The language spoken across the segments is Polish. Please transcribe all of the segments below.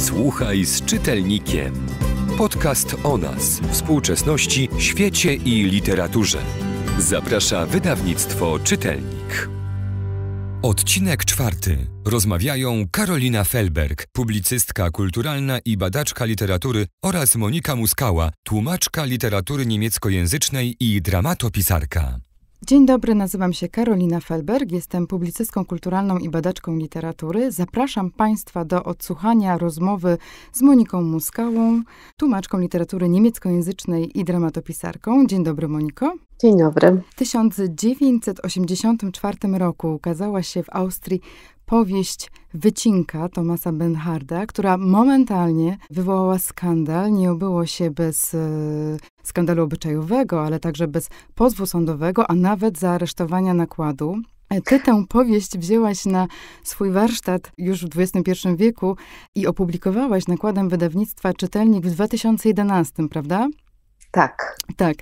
Słuchaj z czytelnikiem. Podcast o nas, współczesności, świecie i literaturze. Zaprasza wydawnictwo Czytelnik. Odcinek czwarty. Rozmawiają Karolina Felberg, publicystka kulturalna i badaczka literatury oraz Monika Muskała, tłumaczka literatury niemieckojęzycznej i dramatopisarka. Dzień dobry, nazywam się Karolina Felberg, jestem publicystką kulturalną i badaczką literatury. Zapraszam Państwa do odsłuchania rozmowy z Moniką Muskałą, tłumaczką literatury niemieckojęzycznej i dramatopisarką. Dzień dobry, Moniko. Dzień dobry. W 1984 roku ukazała się w Austrii powieść Wycinka Tomasa Benharda, która momentalnie wywołała skandal. Nie obyło się bez e, skandalu obyczajowego, ale także bez pozwu sądowego, a nawet zaaresztowania nakładu. E, ty tę powieść wzięłaś na swój warsztat już w XXI wieku i opublikowałaś nakładem wydawnictwa Czytelnik w 2011, prawda? Tak. Tak.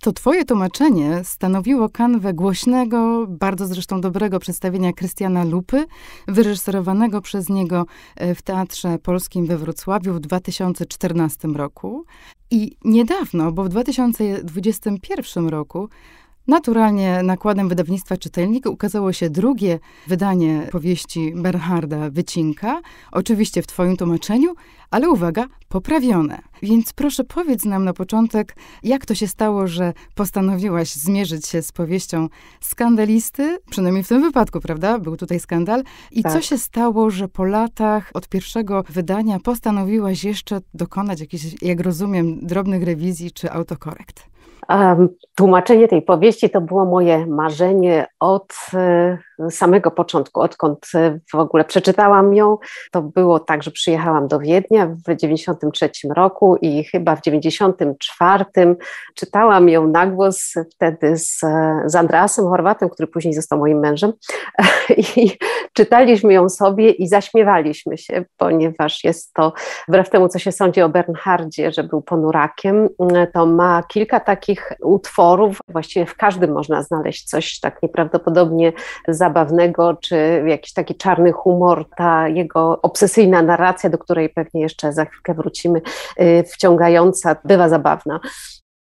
To twoje tłumaczenie stanowiło kanwę głośnego, bardzo zresztą dobrego przedstawienia Krystiana Lupy, wyreżyserowanego przez niego e, w Teatrze Polskim we Wrocławiu w 2014 roku. I niedawno, bo w 2021 roku, Naturalnie nakładem wydawnictwa Czytelnik ukazało się drugie wydanie powieści Bernharda Wycinka, oczywiście w twoim tłumaczeniu, ale uwaga, poprawione. Więc proszę powiedz nam na początek, jak to się stało, że postanowiłaś zmierzyć się z powieścią skandalisty, przynajmniej w tym wypadku, prawda? Był tutaj skandal. I tak. co się stało, że po latach od pierwszego wydania postanowiłaś jeszcze dokonać jakichś, jak rozumiem, drobnych rewizji czy autokorekt? Tłumaczenie tej powieści to było moje marzenie od e, samego początku, odkąd e, w ogóle przeczytałam ją. To było tak, że przyjechałam do Wiednia w 1993 roku i chyba w 1994 czytałam ją na głos wtedy z, e, z Andrasem Horwatem, który później został moim mężem. I czytaliśmy ją sobie i zaśmiewaliśmy się, ponieważ jest to, wbrew temu co się sądzi o Bernhardzie, że był ponurakiem, to ma kilka takich takich utworów właściwie w każdym można znaleźć coś tak nieprawdopodobnie zabawnego, czy jakiś taki czarny humor, ta jego obsesyjna narracja, do której pewnie jeszcze za chwilkę wrócimy, y, wciągająca, bywa zabawna.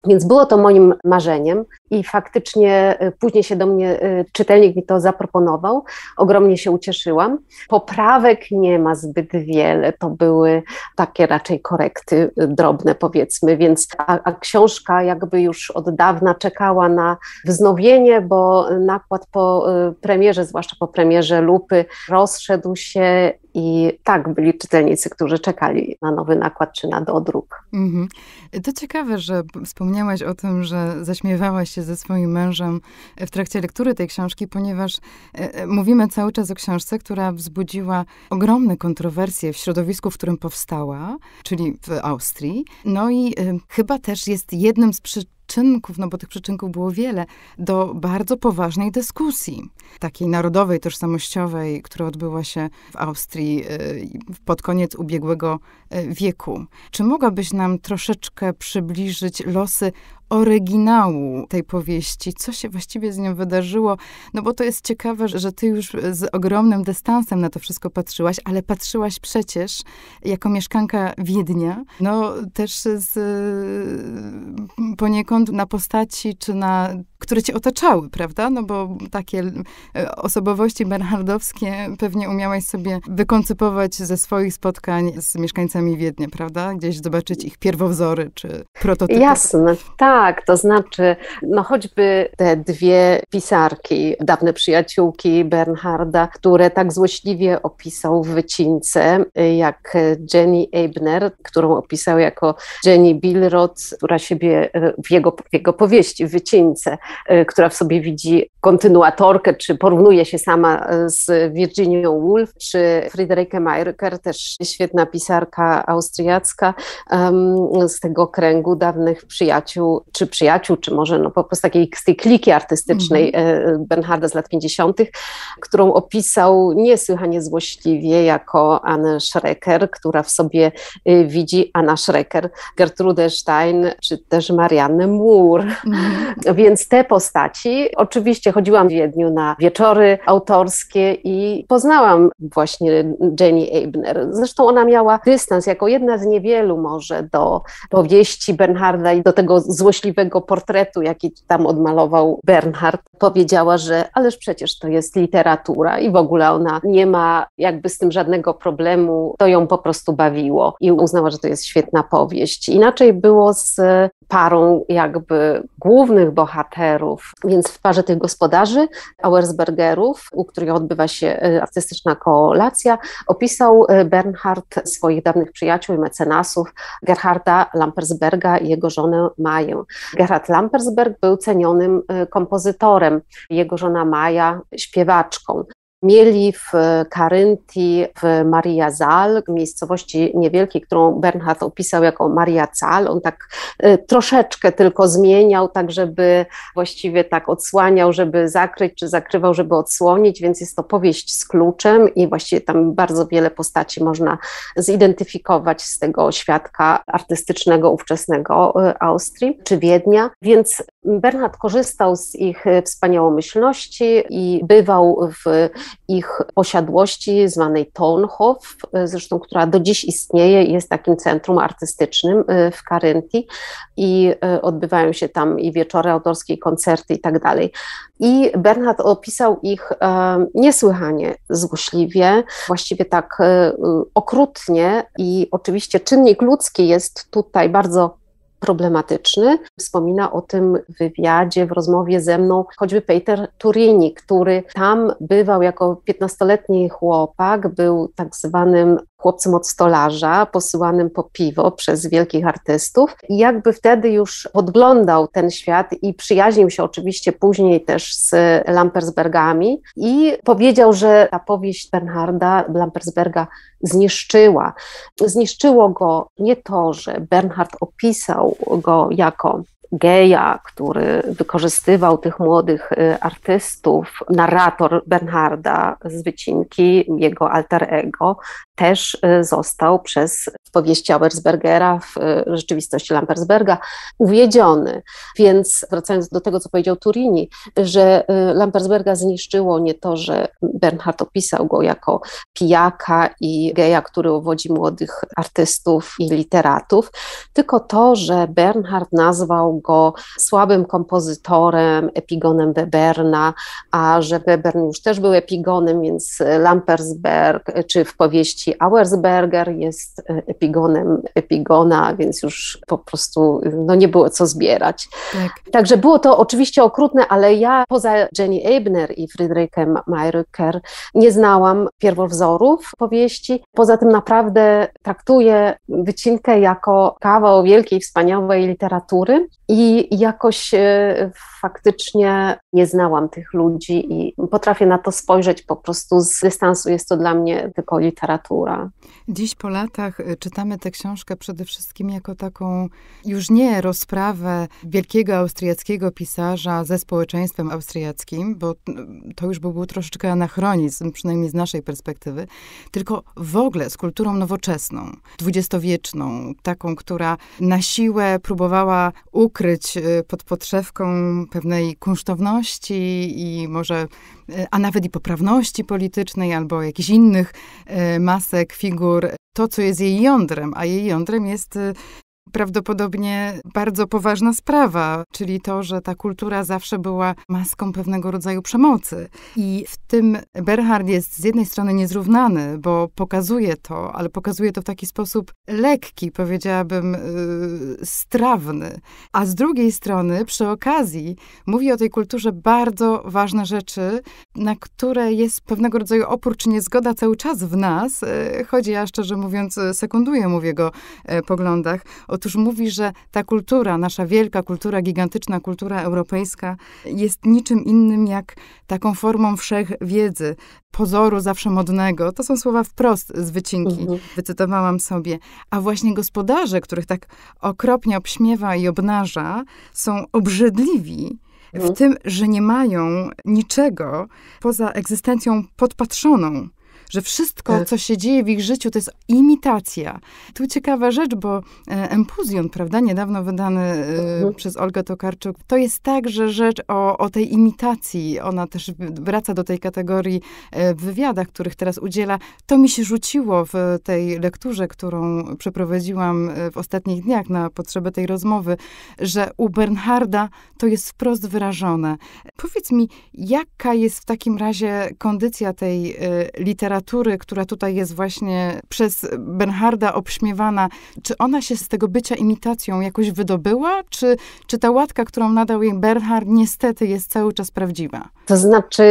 Więc było to moim marzeniem i faktycznie y, później się do mnie y, czytelnik mi to zaproponował. Ogromnie się ucieszyłam. Poprawek nie ma zbyt wiele, to były takie raczej korekty y, drobne powiedzmy, więc a, a książka jakby już od dawna czekała na wznowienie, bo nakład po premierze, zwłaszcza po premierze Lupy, rozszedł się i tak byli czytelnicy, którzy czekali na nowy nakład czy na dodruk. Mhm. To ciekawe, że wspomniałaś o tym, że zaśmiewałaś się ze swoim mężem w trakcie lektury tej książki, ponieważ e, e, mówimy cały czas o książce, która wzbudziła ogromne kontrowersje w środowisku, w którym powstała, czyli w Austrii. No i e, chyba też jest jednym z przyczyn, przyczynków, no bo tych przyczynków było wiele, do bardzo poważnej dyskusji, takiej narodowej, tożsamościowej, która odbyła się w Austrii y, pod koniec ubiegłego y, wieku. Czy mogłabyś nam troszeczkę przybliżyć losy oryginału tej powieści, co się właściwie z nią wydarzyło, no bo to jest ciekawe, że ty już z ogromnym dystansem na to wszystko patrzyłaś, ale patrzyłaś przecież jako mieszkanka Wiednia, no też z poniekąd na postaci, czy na, które cię otaczały, prawda? No bo takie e, osobowości bernhardowskie pewnie umiałaś sobie wykoncypować ze swoich spotkań z mieszkańcami Wiednia, prawda? Gdzieś zobaczyć ich pierwowzory, czy prototypy. Jasne, tak tak, to znaczy, no choćby te dwie pisarki, dawne przyjaciółki Bernharda, które tak złośliwie opisał w wycince, jak Jenny Eibner, którą opisał jako Jenny Bilrod, która siebie w jego, w jego powieści, w wycince, która w sobie widzi kontynuatorkę, czy porównuje się sama z Virginią Woolf, czy Friederike Mayrker, też świetna pisarka austriacka um, z tego kręgu dawnych przyjaciół czy przyjaciół, czy może no po prostu takiej z tej kliki artystycznej mm. E, Bernharda z lat 50., którą opisał niesłychanie złośliwie jako Anne Schrecker, która w sobie e, widzi Anna Schrecker, Gertrude Stein, czy też Marianne Moore. Mm. Więc te postaci, oczywiście chodziłam w Wiedniu na wieczory autorskie i poznałam właśnie Jenny Eibner. Zresztą ona miała dystans jako jedna z niewielu może do powieści Bernharda i do tego złośliwego złośliwego portretu, jaki tam odmalował Bernhard, powiedziała, że ależ przecież to jest literatura i w ogóle ona nie ma jakby z tym żadnego problemu, to ją po prostu bawiło i uznała, że to jest świetna powieść. Inaczej było z parą jakby głównych bohaterów, więc w parze tych gospodarzy, Auersbergerów, u których odbywa się e, artystyczna kolacja, opisał e, Bernhard swoich dawnych przyjaciół i mecenasów Gerharda Lampersberga i jego żonę Maję. Gerhard Lampersberg był cenionym e, kompozytorem, jego żona Maja śpiewaczką mieli w Karyntii, w Mariazal, miejscowości niewielkiej, którą Bernhard opisał jako Mariazal. On tak y, troszeczkę tylko zmieniał, tak żeby właściwie tak odsłaniał, żeby zakryć, czy zakrywał, żeby odsłonić, więc jest to powieść z kluczem i właściwie tam bardzo wiele postaci można zidentyfikować z tego świadka artystycznego ówczesnego y, Austrii czy Wiednia. Więc Bernhard korzystał z ich y, wspaniałomyślności i bywał w ich posiadłości zwanej Tonhof, zresztą która do dziś istnieje i jest takim centrum artystycznym y, w Karynti i y, odbywają się tam i wieczory autorskie, i koncerty i tak dalej. I Bernhard opisał ich y, niesłychanie złośliwie, właściwie tak okrutnie i oczywiście czynnik ludzki jest tutaj bardzo problematyczny. Wspomina o tym w wywiadzie, w rozmowie ze mną choćby Peter Turini, który tam bywał jako 15-letni chłopak, był tak zwanym chłopcem od stolarza, posyłanym po piwo przez wielkich artystów. I jakby wtedy już podglądał ten świat i przyjaźnił się oczywiście później też z Lampersbergami i powiedział, że ta powieść Bernharda Lampersberga zniszczyła. Zniszczyło go nie to, że Bernhard opisał go jako geja, który wykorzystywał tych młodych y, artystów, narrator Bernharda z wycinki, jego alter ego, też y, został przez powieści Auersbergera w y, rzeczywistości Lampersberga uwiedziony. Więc wracając do tego, co powiedział Turini, że y, Lampersberga zniszczyło nie to, że Bernhard opisał go jako pijaka i geja, który uwodzi młodych artystów i literatów, tylko to, że Bernhard nazwał go słabym kompozytorem, epigonem Weberna, a że Webern już też był epigonem, więc Lampersberg czy w powieści jeśli Auersberger jest e, epigonem epigona, więc już po prostu y, no, nie było co zbierać. Tak. Także było to oczywiście okrutne, ale ja poza Jenny Ebner i Friedrichem Mayrücker nie znałam pierwowzorów powieści. Poza tym naprawdę traktuję wycinkę jako kawał wielkiej, wspaniałej literatury i jakoś e, faktycznie nie znałam tych ludzi i potrafię na to spojrzeć po prostu z dystansu. Jest to dla mnie tylko literatura Dziś po latach y, czytamy tę książkę przede wszystkim jako taką już nie rozprawę wielkiego austriackiego pisarza ze społeczeństwem austriackim, bo y, to już był troszeczkę anachronizm, przynajmniej z naszej perspektywy, tylko w ogóle z kulturą nowoczesną, dwudziestowieczną, taką, która na siłę próbowała ukryć y, pod podszewką pewnej kunsztowności i może, a nawet i poprawności politycznej albo jakichś innych mas figur, to, co jest jej jądrem, a jej jądrem jest y, prawdopodobnie bardzo poważna sprawa, czyli to, że ta kultura zawsze była maską pewnego rodzaju przemocy. I w tym Berhard jest z jednej strony niezrównany, bo pokazuje to, ale pokazuje to w taki sposób lekki, powiedziałabym yy, strawny. A z drugiej strony, przy okazji, mówi o tej kulturze bardzo ważne rzeczy, na które jest pewnego rodzaju opór czy niezgoda cały czas w nas. Yy, chodzi, ja szczerze mówiąc, sekunduję mu y, w jego yy, poglądach. O Otóż mówi, że ta kultura, nasza wielka kultura, gigantyczna kultura europejska jest niczym innym jak taką formą wszechwiedzy, pozoru zawsze modnego. To są słowa wprost z wycinki, mhm. wycytowałam sobie. A właśnie gospodarze, których tak okropnie obśmiewa i obnaża, są obrzydliwi w mhm. tym, że nie mają niczego poza egzystencją podpatrzoną że wszystko, e, co się dzieje w ich życiu, to jest imitacja. Tu ciekawa rzecz, bo e, Empuzjon, prawda, niedawno wydany e, mhm. przez Olgę Tokarczuk, to jest także rzecz o, o tej imitacji. Ona też wraca do tej kategorii w wywiadach, których teraz udziela. To mi się rzuciło w tej lekturze, którą przeprowadziłam w ostatnich dniach na potrzeby tej rozmowy, że u Bernharda to jest wprost wyrażone. Powiedz mi, jaka jest w takim razie kondycja tej literatury? literatury, która tutaj jest właśnie przez Bernharda obśmiewana, czy ona się z tego bycia imitacją jakoś wydobyła, czy, czy ta łatka, którą nadał jej Bernhard, niestety jest cały czas prawdziwa? To znaczy,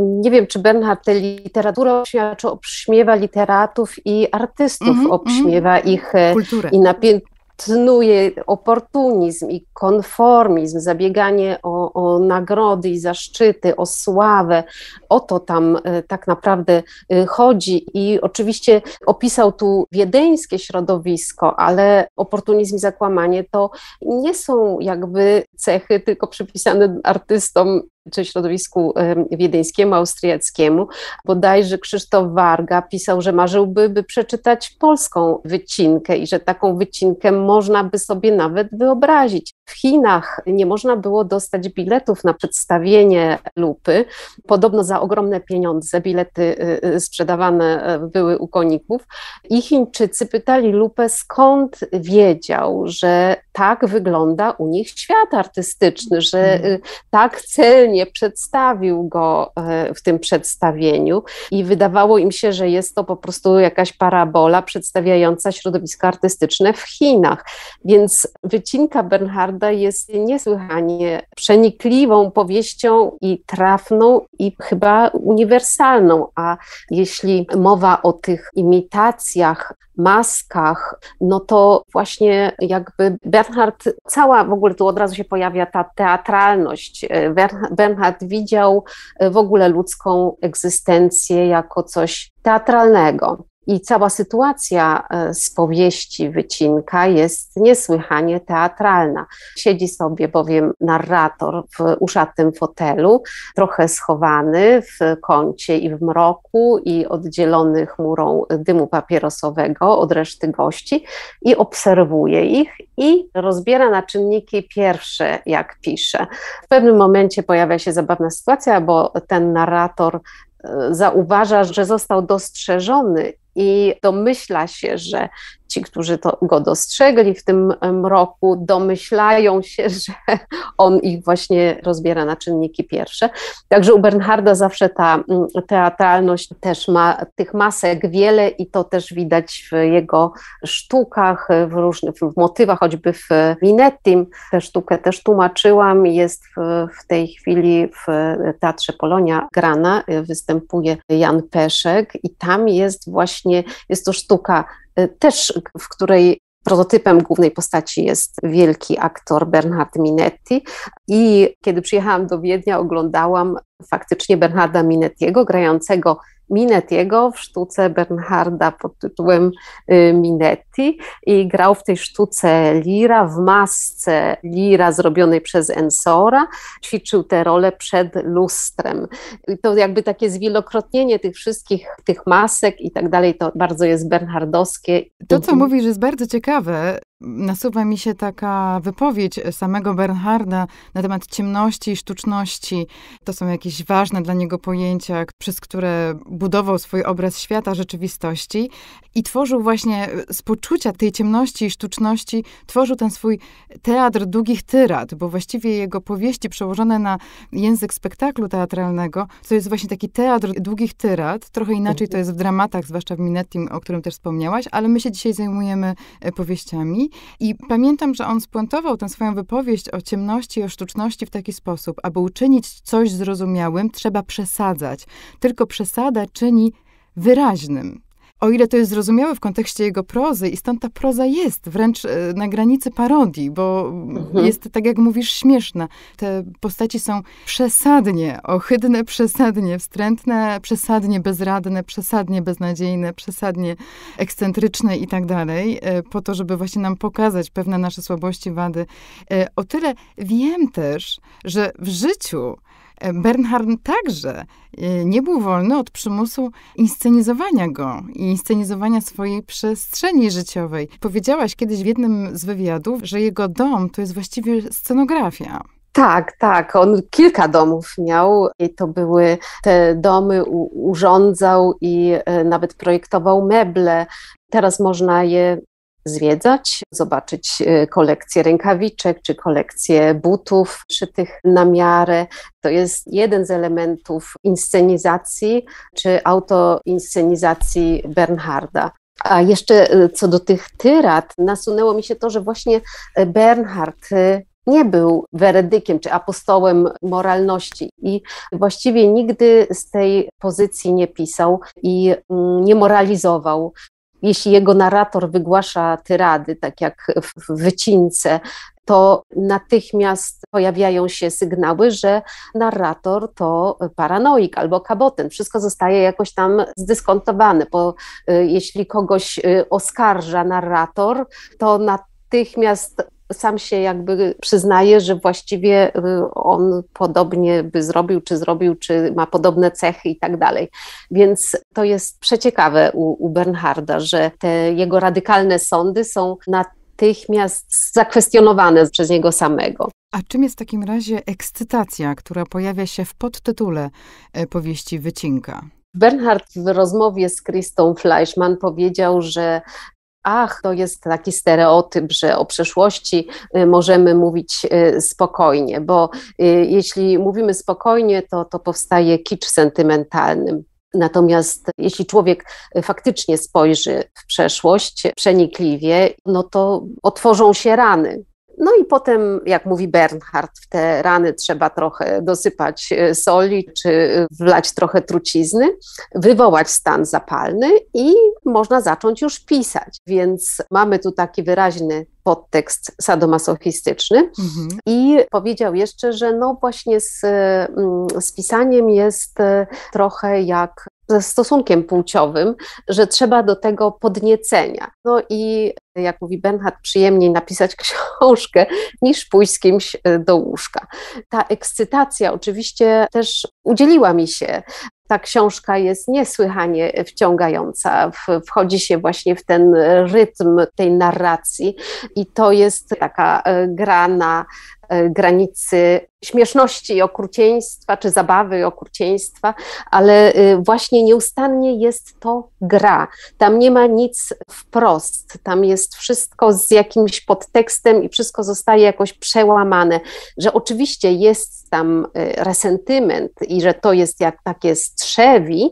nie wiem, czy Bernhard tę literaturę obśmiewa, czy obśmiewa literatów i artystów, mm -hmm, obśmiewa mm -hmm. ich y, Kulturę. i napię tnuje oportunizm i konformizm, zabieganie o, o, nagrody i zaszczyty, o sławę. O to tam e, tak naprawdę e, chodzi. I oczywiście opisał tu wiedeńskie środowisko, ale oportunizm i zakłamanie to nie są jakby cechy tylko przypisane artystom czy środowisku wiedeńskiemu, austriackiemu. Bodajże Krzysztof Warga pisał, że marzyłby, by przeczytać polską wycinkę i że taką wycinkę można by sobie nawet wyobrazić. W Chinach nie można było dostać biletów na przedstawienie lupy. Podobno za ogromne pieniądze bilety y, y, sprzedawane e, były u koników. I Chińczycy pytali lupę, skąd wiedział, że tak wygląda u nich świat artystyczny, że mhm. y, tak celnie rzetelnie przedstawił go e, w tym przedstawieniu i wydawało im się, że jest to po prostu jakaś parabola przedstawiająca środowisko artystyczne w Chinach. Więc wycinka Bernharda jest niesłychanie przenikliwą powieścią i trafną i chyba uniwersalną, a jeśli mowa o tych imitacjach, maskach, no to właśnie jakby Bernhard, cała w ogóle tu od razu się pojawia ta teatralność. E, Bernhard widział e, w ogóle ludzką egzystencję jako coś teatralnego. I cała sytuacja e, z powieści wycinka jest niesłychanie teatralna. Siedzi sobie bowiem narrator w uszatym fotelu, trochę schowany w kącie i w mroku, i oddzielony chmurą dymu papierosowego od reszty gości, i obserwuje ich i rozbiera na czynniki pierwsze, jak pisze. W pewnym momencie pojawia się zabawna sytuacja, bo ten narrator E, zauważa, że został dostrzeżony i domyśla się, że ci, którzy to, go dostrzegli w tym mroku, domyślają się, że on ich właśnie rozbiera na czynniki pierwsze. Także u Bernharda zawsze ta mm, teatralność też ma tych masek wiele i to też widać w jego sztukach, w różnych w motywach, choćby w Minettim. Tę sztukę też tłumaczyłam, jest w, w tej chwili w Teatrze Polonia grana, występuje Jan Peszek i tam jest właśnie, jest to sztuka Y, też w której prototypem głównej postaci jest wielki aktor Bernhard Minetti. I kiedy przyjechałam do Wiednia, oglądałam faktycznie Bernharda Minettiego grającego Minettiego w sztuce Bernharda pod tytułem y, Minetti i grał w tej sztuce lira, w masce lira zrobionej przez Ensora, ćwiczył tę rolę przed lustrem. I to jakby takie zwielokrotnienie tych wszystkich, tych masek i tak dalej, to bardzo jest bernhardowskie. To, co mówisz, jest bardzo ciekawe, nasuwa mi się taka wypowiedź e, samego Bernharda na temat ciemności i sztuczności. To są jakieś ważne dla niego pojęcia, przez które budował swój obraz świata, rzeczywistości i tworzył właśnie e, z poczucia tej ciemności i sztuczności, tworzył ten swój teatr długich tyrad, bo właściwie jego powieści przełożone na język spektaklu teatralnego, to jest właśnie taki teatr długich tyrad. Trochę inaczej to jest w dramatach, zwłaszcza w Minetti, o którym też wspomniałaś, ale my się dzisiaj zajmujemy e, powieściami i pamiętam, że on spuentował tę swoją wypowiedź o ciemności i o sztuczności w taki sposób, aby uczynić coś zrozumiałym, trzeba przesadzać. Tylko przesada czyni wyraźnym o ile to jest zrozumiałe w kontekście jego prozy, i stąd ta proza jest wręcz e, na granicy parodii, bo mhm. jest, tak jak mówisz, śmieszna. Te postaci są przesadnie ohydne, przesadnie wstrętne, przesadnie bezradne, przesadnie beznadziejne, przesadnie ekscentryczne i tak dalej, e, po to, żeby właśnie nam pokazać pewne nasze słabości, wady. E, o tyle wiem też, że w życiu Bernhard także y, nie był wolny od przymusu inscenizowania go i inscenizowania swojej przestrzeni życiowej. Powiedziałaś kiedyś w jednym z wywiadów, że jego dom to jest właściwie scenografia. Tak, tak. On kilka domów miał i to były te domy, urządzał i y, nawet projektował meble. Teraz można je zwiedzać, zobaczyć e, kolekcję rękawiczek czy kolekcję butów szytych na miarę. To jest jeden z elementów inscenizacji czy autoinscenizacji Bernharda. A jeszcze e, co do tych tyrad, nasunęło mi się to, że właśnie e, Bernhard nie był weredykiem czy apostołem moralności i właściwie nigdy z tej pozycji nie pisał i mm, nie moralizował jeśli jego narrator wygłasza tyrady, tak jak w wycince, to natychmiast pojawiają się sygnały, że narrator to paranoik albo kaboten. Wszystko zostaje jakoś tam zdyskontowane, bo y, jeśli kogoś y, oskarża narrator, to natychmiast sam się jakby przyznaje, że właściwie y, on podobnie by zrobił, czy zrobił, czy ma podobne cechy i tak dalej. Więc to jest przeciekawe u, u Bernharda, że te jego radykalne sądy są natychmiast zakwestionowane przez niego samego. A czym jest w takim razie ekscytacja, która pojawia się w podtytule e, powieści Wycinka? Bernhard w rozmowie z Kristą Fleischmann powiedział, że ach, to jest taki stereotyp, że o przeszłości y, możemy mówić y, spokojnie, bo y, jeśli mówimy spokojnie, to, to powstaje kicz sentymentalny. Natomiast jeśli człowiek faktycznie spojrzy w przeszłość przenikliwie, no to otworzą się rany, no i potem, jak mówi Bernhard, w te rany trzeba trochę dosypać e, soli czy wlać trochę trucizny, wywołać stan zapalny i można zacząć już pisać. Więc mamy tu taki wyraźny podtekst sadomasochistyczny mhm. i powiedział jeszcze, że no właśnie z, mm, z pisaniem jest e, trochę jak ze stosunkiem płciowym, że trzeba do tego podniecenia. No i jak mówi Bernhard, przyjemniej napisać książkę niż pójść z kimś e, do łóżka. Ta ekscytacja oczywiście też udzieliła mi się. Ta książka jest niesłychanie wciągająca. Wchodzi się właśnie w ten rytm tej narracji, i to jest taka e, gra na E, granicy śmieszności i okrucieństwa, czy zabawy i okrucieństwa, ale y, właśnie nieustannie jest to gra. Tam nie ma nic wprost, tam jest wszystko z jakimś podtekstem i wszystko zostaje jakoś przełamane, że oczywiście jest tam y, resentyment i że to jest jak takie strzewi,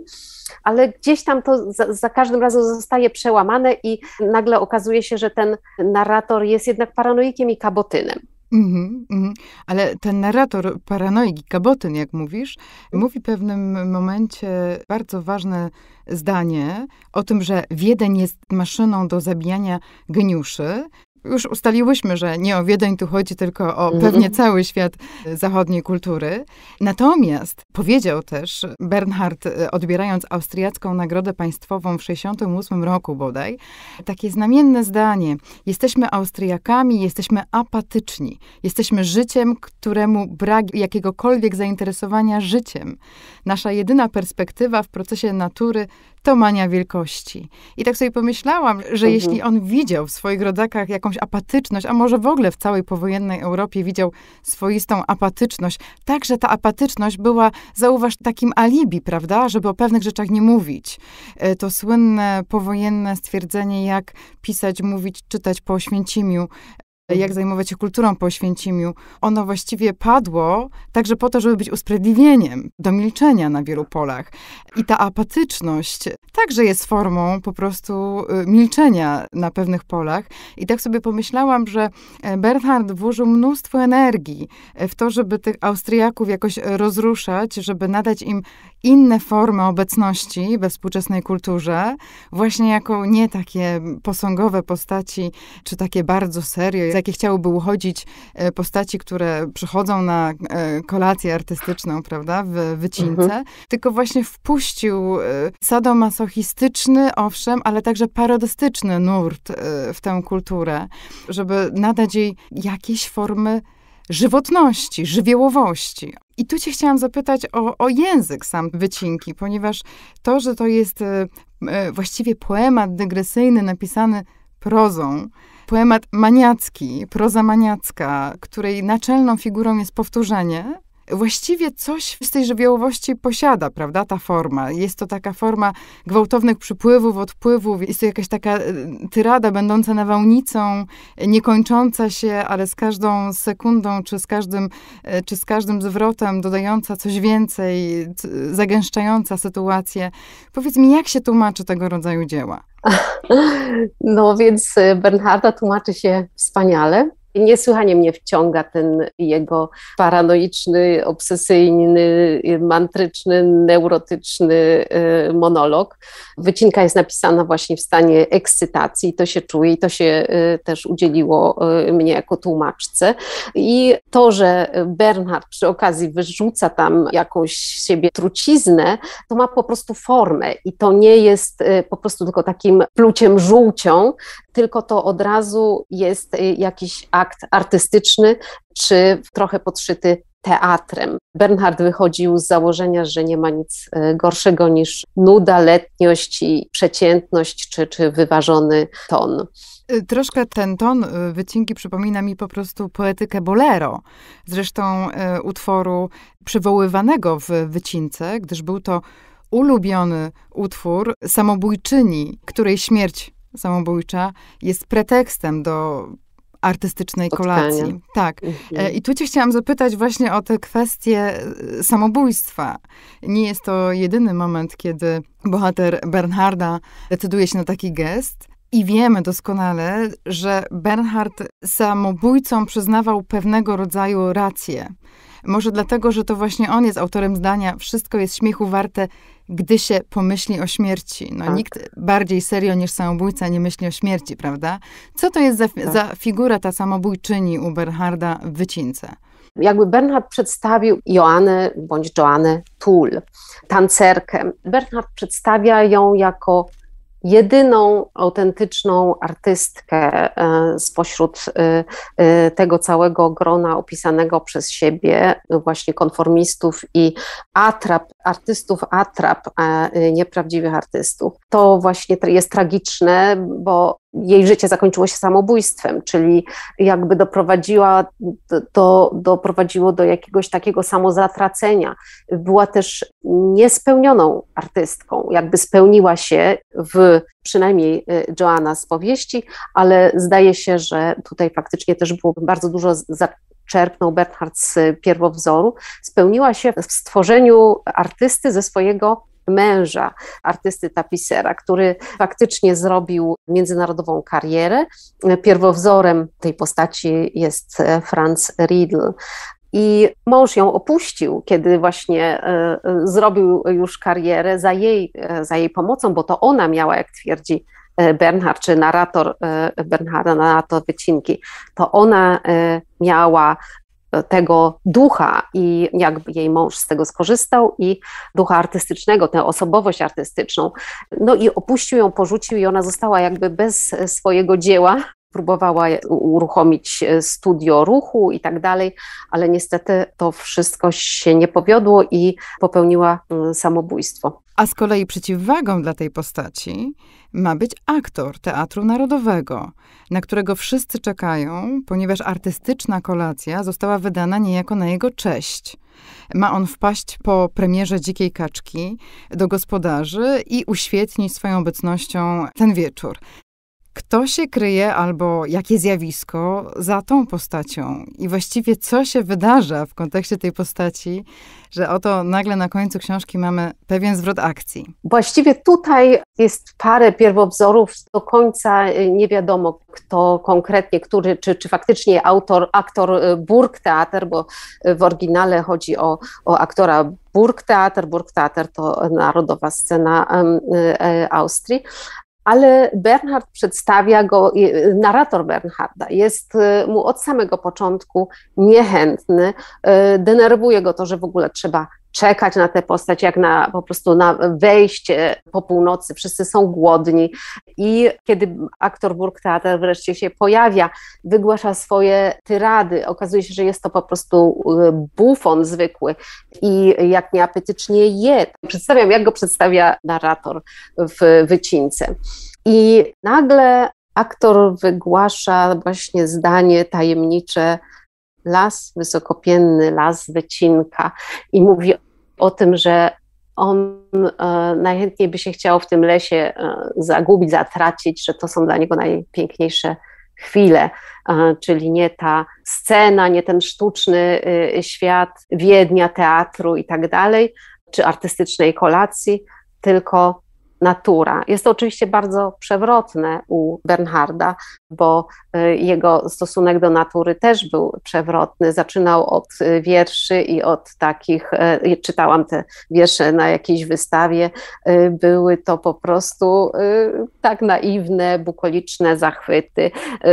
ale gdzieś tam to za, za, każdym razem zostaje przełamane i nagle okazuje się, że ten narrator jest jednak paranoikiem i kabotynem. Mm-hmm, mm-hmm. Ale ten narrator paranoiki, kabotyn, jak mówisz, mhm. mówi w pewnym momencie bardzo ważne zdanie o tym, że Wiedeń jest maszyną do zabijania geniuszy, już ustaliłyśmy, że nie o Wiedeń tu chodzi, tylko o mhm. pewnie cały świat e, zachodniej kultury. Natomiast powiedział też Bernhard, e, odbierając austriacką Nagrodę Państwową w 1968 roku bodaj, takie znamienne zdanie: Jesteśmy Austriakami, jesteśmy apatyczni, jesteśmy życiem, któremu brak jakiegokolwiek zainteresowania życiem. Nasza jedyna perspektywa w procesie natury to mania wielkości. I tak sobie pomyślałam, że mhm. jeśli on widział w swoich rodakach jakąś apatyczność, a może w ogóle w całej powojennej Europie widział swoistą apatyczność, także ta apatyczność była, zauważ, takim alibi, prawda, żeby o pewnych rzeczach nie mówić. E, to słynne powojenne stwierdzenie, jak pisać, mówić, czytać po Święcimiu, Mhm. jak zajmować się kulturą po Święcimiu, ono właściwie padło także po to, żeby być usprawiedliwieniem do milczenia na wielu polach. I ta apatyczność także jest formą po prostu y, milczenia na pewnych polach. I tak sobie pomyślałam, że e, Bernhard włożył mnóstwo energii e, w to, żeby tych Austriaków jakoś rozruszać, żeby nadać im inne formy obecności we współczesnej kulturze, właśnie jako nie takie posągowe postaci, czy takie bardzo serio jakie chciałyby uchodzić e, postaci, które przychodzą na e, kolację artystyczną, prawda, w wycince, mhm. tylko właśnie wpuścił e, sadomasochistyczny, owszem, ale także parodystyczny nurt w tę kulturę, żeby nadać jej jakieś formy żywotności, żywiołowości. I tu cię chciałam zapytać o, o język sam wycinki, ponieważ to, że to jest właściwie poemat dygresyjny napisany prozą, Poemat maniacki, proza maniacka, której naczelną figurą jest powtórzenie, właściwie coś z tej żywiołowości posiada, prawda, ta forma. Jest to taka forma gwałtownych przypływów, odpływów, jest to jakaś taka y, tyrada będąca nawałnicą, niekończąca się, ale z każdą sekundą, czy z każdym, y, czy z każdym zwrotem dodająca coś więcej, zagęszczająca sytuację. Powiedz mi, jak się tłumaczy tego rodzaju dzieła? No więc y, Bernharda tłumaczy się wspaniale. Niesłychanie mnie wciąga ten jego paranoiczny, obsesyjny, y, mantryczny, neurotyczny y, monolog. Wycinka jest napisana właśnie w stanie ekscytacji, to się czuje i to się y, też udzieliło mnie jako tłumaczce. I to, że Bernhard przy okazji wyrzuca tam jakąś siebie truciznę, to ma po prostu formę i to nie jest po prostu tylko takim pluciem żółcią, tylko to od razu jest jakiś akt artystyczny, czy trochę podszyty teatrem. Bernhard wychodził z założenia, że nie ma nic e, gorszego niż nuda, letniość i przeciętność, czy, czy wyważony ton. E, troszkę ten ton e, wycinki przypomina mi po prostu poetykę bolero. Zresztą utworu przywoływanego w wycince, gdyż był to ulubiony utwór samobójczyni, której śmierć samobójcza jest pretekstem do artystycznej Spotkania. kolacji. Tak. E, mhm. I tu cię chciałam zapytać właśnie o tę kwestię e, samobójstwa. Nie jest to jedyny moment, kiedy bohater Bernharda decyduje się na taki gest. I wiemy doskonale, że Bernhard samobójcom przyznawał pewnego rodzaju rację. Może dlatego, że to właśnie on jest autorem zdania Wszystko jest śmiechu warte gdy się pomyśli o śmierci. No, tak. Nikt bardziej serio niż samobójca nie myśli o śmierci, prawda? Co to jest za, tak. za figura ta samobójczyni u Bernharda w Wycince? Jakby Bernhard przedstawił Joannę bądź Joannę Tull, tancerkę. Bernhard przedstawia ją jako jedyną autentyczną artystkę e, spośród e, e, tego całego grona opisanego przez siebie no właśnie konformistów i atrap artystów atrap, a y, nieprawdziwych artystów. To właśnie jest tragiczne, bo jej życie zakończyło się samobójstwem, czyli jakby doprowadziła do, doprowadziło do jakiegoś takiego samozatracenia. Była też niespełnioną artystką, jakby spełniła się w przynajmniej y, Joanna z powieści, ale zdaje się, że tutaj faktycznie też było bardzo dużo czerpnął Bernhard z pierwowzoru, spełniła się w stworzeniu artysty ze swojego męża, artysty tapisera, który faktycznie zrobił międzynarodową karierę. Pierwowzorem tej postaci jest e, Franz Riedl. I mąż ją opuścił, kiedy właśnie e, e, zrobił już karierę za jej, za jej pomocą, bo to ona miała, jak twierdzi E, Bernhard, czy narrator e, Bernharda to Wycinki, to ona e, miała tego ducha i jakby jej mąż z tego skorzystał i ducha artystycznego, tę osobowość artystyczną. No i opuścił ją, porzucił i ona została jakby bez swojego dzieła, próbowała uruchomić e, studio ruchu i tak dalej, ale niestety to wszystko się nie powiodło i popełniła mm, samobójstwo. A z kolei przeciwwagą dla tej postaci ma być aktor Teatru Narodowego, na którego wszyscy czekają, ponieważ artystyczna kolacja została wydana niejako na jego cześć. Ma on wpaść po premierze Dzikiej Kaczki do gospodarzy i uświetnić swoją obecnością ten wieczór kto się kryje albo jakie zjawisko za tą postacią i właściwie co się wydarza w kontekście tej postaci, że oto nagle na końcu książki mamy pewien zwrot akcji. Właściwie tutaj jest parę pierwowzorów, do końca y, nie wiadomo kto konkretnie, który, czy, czy faktycznie autor, aktor y, Burgtheater, bo y, w oryginale chodzi o, o aktora Burgtheater. Burgtheater to narodowa scena e, Austrii, ale Bernhard przedstawia go, narrator Bernharda jest y, mu od samego początku niechętny, y, denerwuje go to, że w ogóle trzeba czekać na tę postać, jak na po prostu na wejście po północy. Wszyscy są głodni. I kiedy aktor Burgtheater wreszcie się pojawia, wygłasza swoje tyrady, okazuje się, że jest to po prostu y, bufon zwykły i jak nieapetycznie je. Przedstawiam, jak go przedstawia narrator w wycince. I nagle aktor wygłasza właśnie zdanie tajemnicze las wysokopienny, las wycinka i mówi o tym, że on e, najchętniej by się chciał w tym lesie e, zagubić, zatracić, że to są dla niego najpiękniejsze chwile, e, czyli nie ta scena, nie ten sztuczny świat Wiednia, teatru i tak dalej, czy artystycznej kolacji, tylko natura. Jest to oczywiście bardzo przewrotne u Bernharda, bo e, jego stosunek do natury też był przewrotny. Zaczynał od e, wierszy i od takich, e, czytałam te wiersze na jakiejś wystawie, były to po prostu tak naiwne, bukoliczne zachwyty,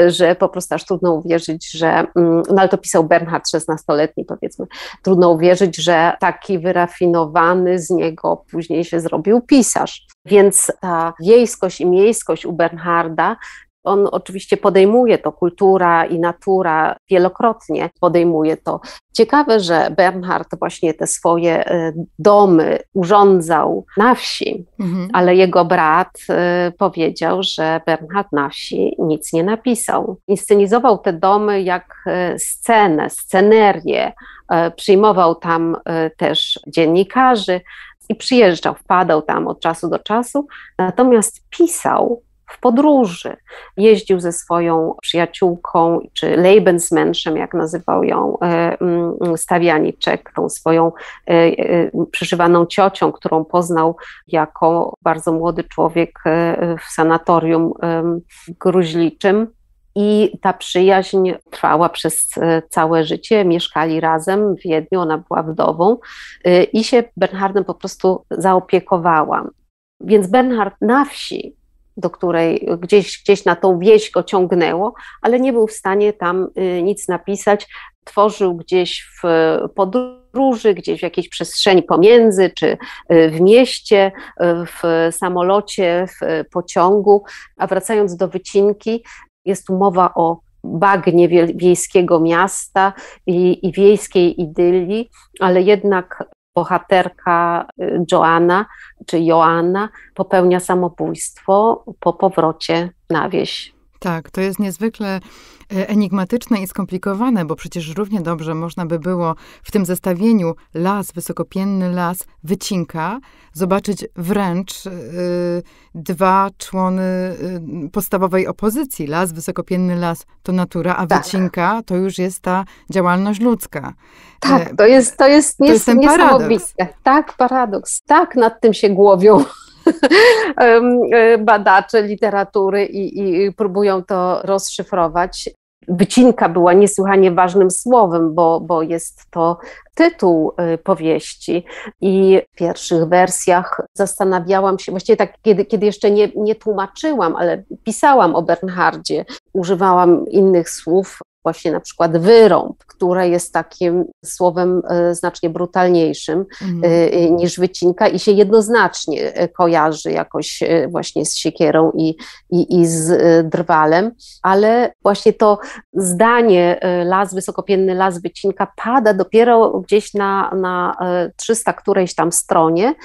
że po prostu aż trudno uwierzyć, że, mm, no ale to pisał Bernhard, 16-letni powiedzmy, trudno uwierzyć, że taki wyrafinowany z niego później się zrobił pisarz. Więc ta wiejskość i miejskość u Bernharda on oczywiście podejmuje to, kultura i natura wielokrotnie podejmuje to. Ciekawe, że Bernhard właśnie te swoje e, domy urządzał na wsi, mhm. ale jego brat e, powiedział, że Bernhard na wsi nic nie napisał. Inscenizował te domy jak e, scenę, scenerię, przyjmował tam też dziennikarzy, i przyjeżdżał, wpadał tam od czasu do czasu, natomiast pisał w podróży. Jeździł ze swoją przyjaciółką, czy Lebensmenschem, jak nazywał ją e, mm, Stawianiczek, tą swoją e, e, przeżywaną ciocią, którą poznał jako bardzo młody człowiek w sanatorium gruźliczym. I ta przyjaźń trwała przez e, całe życie. Mieszkali razem w Wiedniu, ona była wdową e, i się Bernhardem po prostu zaopiekowała. Więc Bernhard na wsi, do której gdzieś, gdzieś na tą wieś go ciągnęło, ale nie był w stanie tam e, nic napisać. Tworzył gdzieś w podróży, gdzieś w jakiejś przestrzeni pomiędzy, czy w mieście, w samolocie, w pociągu. A wracając do wycinki, jest tu mowa o bagnie wiejskiego miasta i, i wiejskiej idylii, ale jednak bohaterka y, Joanna czy Joanna popełnia samobójstwo po powrocie na wieś tak, to jest niezwykle e, enigmatyczne i skomplikowane, bo przecież równie dobrze można by było w tym zestawieniu las, wysokopienny las, wycinka, zobaczyć wręcz y, dwa człony y, podstawowej opozycji. Las, wysokopienny las to natura, a tak. wycinka to już jest ta działalność ludzka. Tak, to jest, to jest, nies- jest niesamowite. Paradoks. Tak, paradoks. Tak nad tym się głowią. E, badacze literatury i, i próbują to rozszyfrować. Wycinka była niesłychanie ważnym słowem, bo, bo jest to tytuł e, powieści. I w pierwszych wersjach zastanawiałam się, właściwie tak, kiedy, kiedy jeszcze nie, nie tłumaczyłam, ale pisałam o Bernhardzie, używałam innych słów, właśnie na przykład wyrąb, które jest takim słowem e, znacznie brutalniejszym mhm. E, e, niż wycinka i się jednoznacznie kojarzy jakoś właśnie z siekierą i, i, i z drwalem, ale właśnie to zdanie las, wysokopienny las wycinka pada dopiero gdzieś na, na 300 którejś tam stronie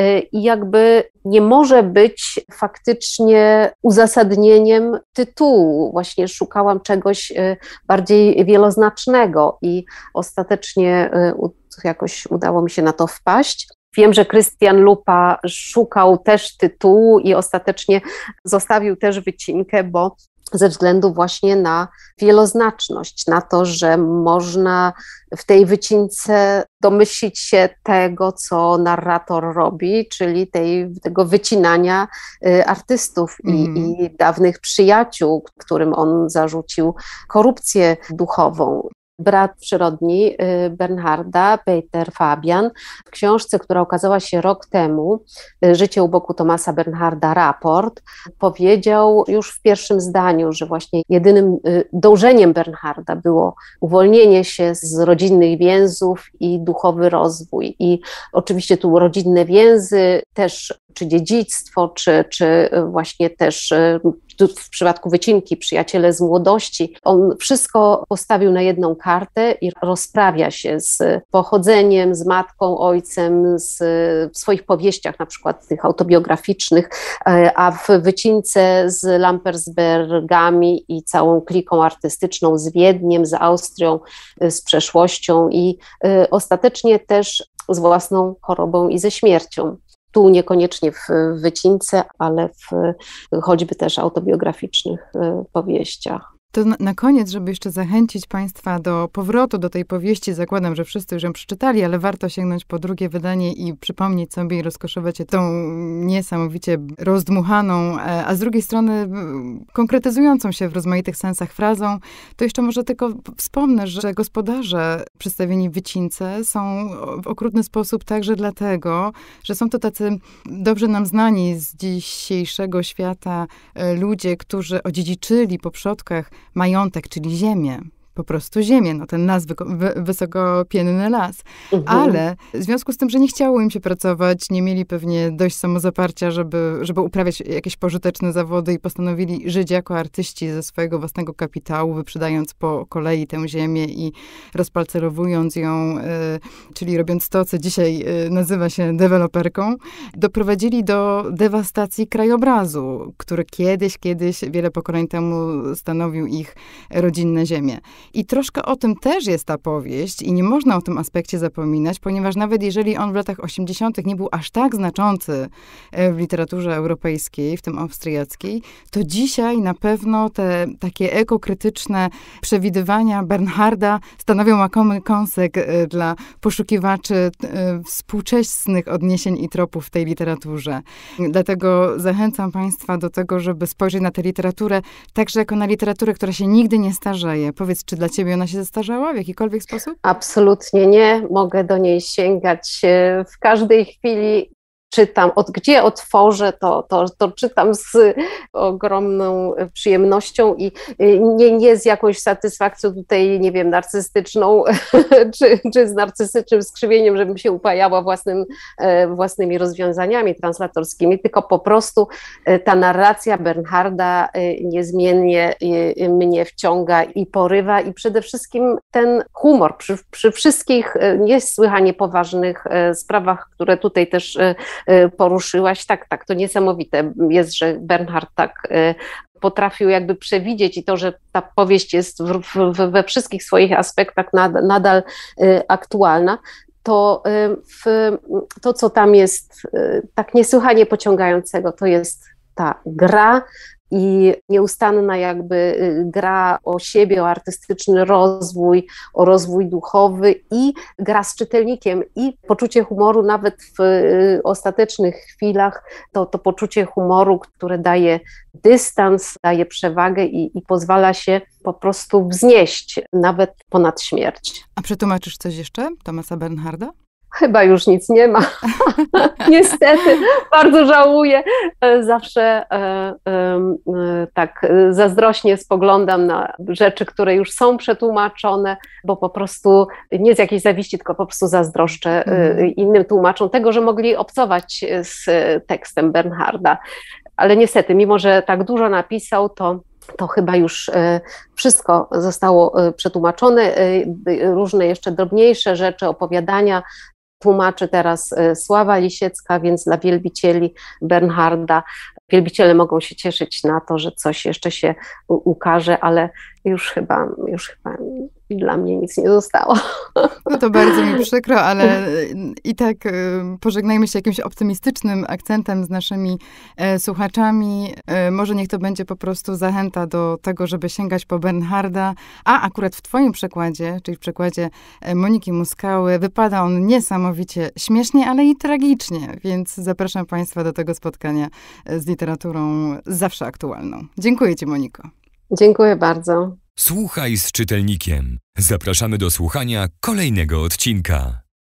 Y, i jakby nie może być faktycznie uzasadnieniem tytułu. Właśnie szukałam czegoś y, bardziej wieloznacznego i ostatecznie y, jakoś udało mi się na to wpaść. Wiem, że Krystian Lupa szukał też tytułu i ostatecznie zostawił też wycinkę, bo ze względu właśnie na wieloznaczność, na to, że można w tej wycince domyślić się tego, co narrator robi, czyli tej, tego wycinania y, artystów i, mhm. i dawnych przyjaciół, którym on zarzucił korupcję duchową brat przyrodni y, Bernharda, Peter Fabian, w książce, która ukazała się rok temu, y, Życie u boku Tomasa Bernharda, raport, powiedział już w pierwszym zdaniu, że właśnie jedynym y, dążeniem Bernharda było uwolnienie się z rodzinnych więzów i duchowy rozwój. I oczywiście tu rodzinne więzy też czy dziedzictwo, czy, czy właśnie też w przypadku wycinki, przyjaciele z młodości. On wszystko postawił na jedną kartę i rozprawia się z pochodzeniem, z matką, ojcem, z, w swoich powieściach, na przykład tych autobiograficznych, e, a w wycince z Lampersbergami i całą kliką artystyczną, z Wiedniem, z Austrią, e, z przeszłością i e, ostatecznie też z własną chorobą i ze śmiercią tu niekoniecznie w wycince, ale w choćby też autobiograficznych e, powieściach. To na, na koniec, żeby jeszcze zachęcić Państwa do powrotu do tej powieści, zakładam, że wszyscy już ją przeczytali, ale warto sięgnąć po drugie wydanie i przypomnieć sobie i rozkoszować się tą niesamowicie rozdmuchaną, e, a z drugiej strony konkretyzującą się w rozmaitych sensach frazą, to jeszcze może tylko wspomnę, że gospodarze przedstawieni w wycince są w okrutny sposób także dlatego, że są to tacy dobrze nam znani z dzisiejszego świata e, ludzie, którzy odziedziczyli po przodkach majątek, czyli ziemię, po prostu ziemię, no ten las, wysokopienny las. Mhm. Ale w związku z tym, że nie chciało im się pracować, nie mieli pewnie dość samozaparcia, żeby, żeby uprawiać jakieś pożyteczne zawody i postanowili żyć jako artyści ze swojego własnego kapitału, wyprzedając po kolei tę ziemię i rozpalcerowując ją, y, czyli robiąc to, co dzisiaj y, nazywa się deweloperką, doprowadzili do dewastacji krajobrazu, który kiedyś, kiedyś, wiele pokoleń temu stanowił ich rodzinne ziemie. I troszkę o tym też jest ta powieść i nie można o tym aspekcie zapominać, ponieważ nawet jeżeli on w latach 80. nie był aż tak znaczący e, w literaturze europejskiej, w tym austriackiej, to dzisiaj na pewno te takie ekokrytyczne przewidywania Bernharda stanowią łakomy kąsek e, dla poszukiwaczy e, współczesnych odniesień i tropów w tej literaturze. Dlatego zachęcam Państwa do tego, żeby spojrzeć na tę literaturę także jako na literaturę, która się nigdy nie starzeje. Powiedz, czy dla ciebie ona się zestarzała w jakikolwiek sposób? Absolutnie nie. Mogę do niej sięgać e, w każdej chwili czytam, od gdzie otworzę, to, to, to czytam z ogromną przyjemnością i y, nie, nie z jakąś satysfakcją tutaj, nie wiem, narcystyczną, czy, czy z narcystycznym skrzywieniem, żebym się upajała własnym, e, własnymi rozwiązaniami translatorskimi, tylko po prostu e, ta narracja Bernharda e, niezmiennie mnie wciąga i porywa i przede wszystkim ten humor przy, przy wszystkich niesłychanie poważnych sprawach, które tutaj też Y, poruszyłaś. Tak, tak, to niesamowite jest, że Bernhard tak y, potrafił jakby przewidzieć i to, że ta powieść jest w, w, we wszystkich swoich aspektach nad, nadal y, aktualna, to w, to, co tam jest tak niesłychanie pociągającego, to jest ta gra, i nieustanna jakby y, gra o siebie, o artystyczny rozwój, o rozwój duchowy i gra z czytelnikiem i poczucie humoru nawet w y, ostatecznych chwilach, to, to poczucie humoru, które daje dystans, daje przewagę i, i pozwala się po prostu wznieść nawet ponad śmierć. A przetłumaczysz coś jeszcze Tomasa Bernharda? chyba już nic nie ma. Niestety, bardzo żałuję. E, zawsze e, e, tak zazdrośnie spoglądam na rzeczy, które już są przetłumaczone, bo po prostu nie z jakiejś zawiści, tylko po prostu zazdroszczę mhm. innym tłumaczom tego, że mogli obcować z tekstem Bernharda. Ale niestety, mimo że tak dużo napisał, to to chyba już wszystko zostało przetłumaczone. Różne jeszcze drobniejsze rzeczy, opowiadania tłumaczy teraz y, Sława Lisiecka, więc dla wielbicieli Bernharda wielbiciele mogą się cieszyć na to, że coś jeszcze się ukaże, ale już chyba, już chyba dla mnie nic nie zostało. No to bardzo mi przykro, ale y, i tak y, pożegnajmy się jakimś optymistycznym akcentem z naszymi e, słuchaczami. E, może niech to będzie po prostu zachęta do tego, żeby sięgać po Bernharda, a akurat w twoim przekładzie, czyli w przekładzie e, Moniki Muskały, wypada on niesamowicie śmiesznie, ale i tragicznie, więc zapraszam państwa do tego spotkania z literaturą zawsze aktualną. Dziękuję ci, Moniko. Dziękuję bardzo. Słuchaj z czytelnikiem. Zapraszamy do słuchania kolejnego odcinka.